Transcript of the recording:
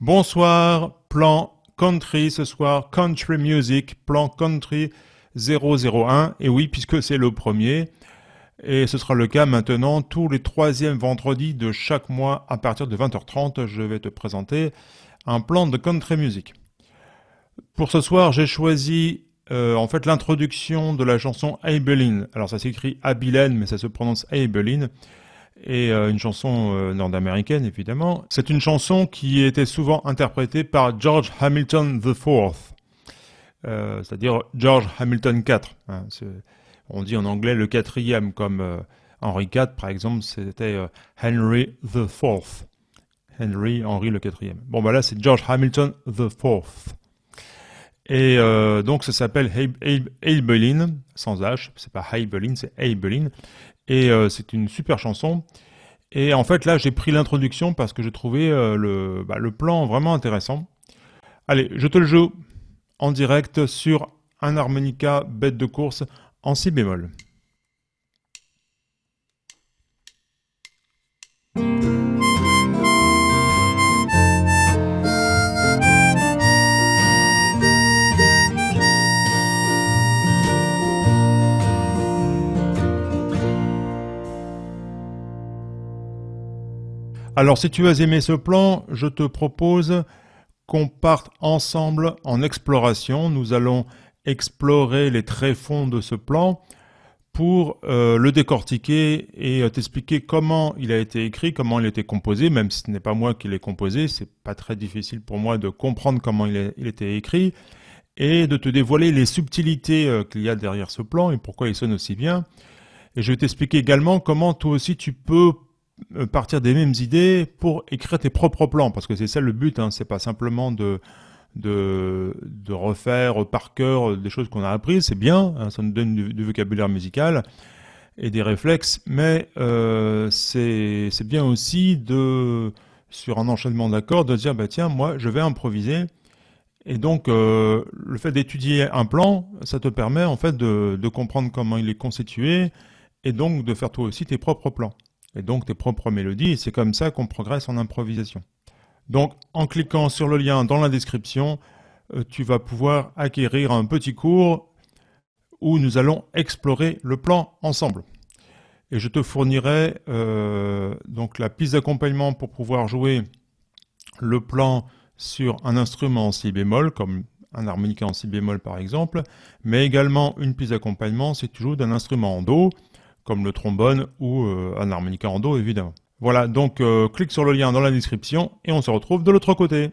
Bonsoir, plan country ce soir, country music, plan country 001, et oui, puisque c'est le premier, et ce sera le cas maintenant tous les troisièmes vendredis de chaque mois à partir de 20h30, je vais te présenter un plan de country music. Pour ce soir, j'ai choisi euh, en fait l'introduction de la chanson Abilene. Alors ça s'écrit Abilene, mais ça se prononce Abilene et euh, une chanson euh, nord-américaine évidemment. C'est une chanson qui était souvent interprétée par George Hamilton IV, euh, c'est-à-dire George Hamilton IV. Hein, on dit en anglais le quatrième, comme Henri IV par exemple, c'était Henry IV. Henry, Henry le quatrième. Bon ben là c'est George Hamilton IV. Et donc ça s'appelle Hail sans H, c'est pas Abeline, c'est Abeline. Et euh, c'est une super chanson. Et en fait, là, j'ai pris l'introduction parce que j'ai trouvé euh, le, bah, le plan vraiment intéressant. Allez, je te le joue en direct sur un harmonica bête de course en si bémol. Alors si tu as aimé ce plan, je te propose qu'on parte ensemble en exploration. Nous allons explorer les tréfonds de ce plan pour euh, le décortiquer et euh, t'expliquer comment il a été écrit, comment il a été composé, même si ce n'est pas moi qui l'ai composé, c'est pas très difficile pour moi de comprendre comment il, a, était écrit, et de te dévoiler les subtilités euh, qu'il y a derrière ce plan et pourquoi il sonne aussi bien. Et je vais t'expliquer également comment toi aussi tu peux euh, partir des mêmes idées pour écrire tes propres plans, parce que c'est ça le but, hein. c'est pas simplement de, refaire par cœur des choses qu'on a apprises, c'est bien, hein, ça nous donne du, vocabulaire musical et des réflexes, mais euh, c'est bien aussi de, sur un enchaînement d'accords, de dire, bah tiens, moi je vais improviser, et donc, euh, le fait d'étudier un plan, ça te permet en fait de, comprendre comment il est constitué et donc de faire toi aussi tes propres plans et donc tes propres mélodies, et c'est comme ça qu'on progresse en improvisation. Donc en cliquant sur le lien dans la description, euh, tu vas pouvoir acquérir un petit cours où nous allons explorer le plan ensemble. Et je te fournirai euh, donc la piste d'accompagnement pour pouvoir jouer le plan sur un instrument en si bémol, comme un harmonica en si bémol par exemple, mais également une piste d'accompagnement si tu joues d'un instrument en do, comme le trombone ou euh, un harmonica en dos évidemment. Voilà, donc euh, clique sur le lien dans la description et on se retrouve de l'autre côté.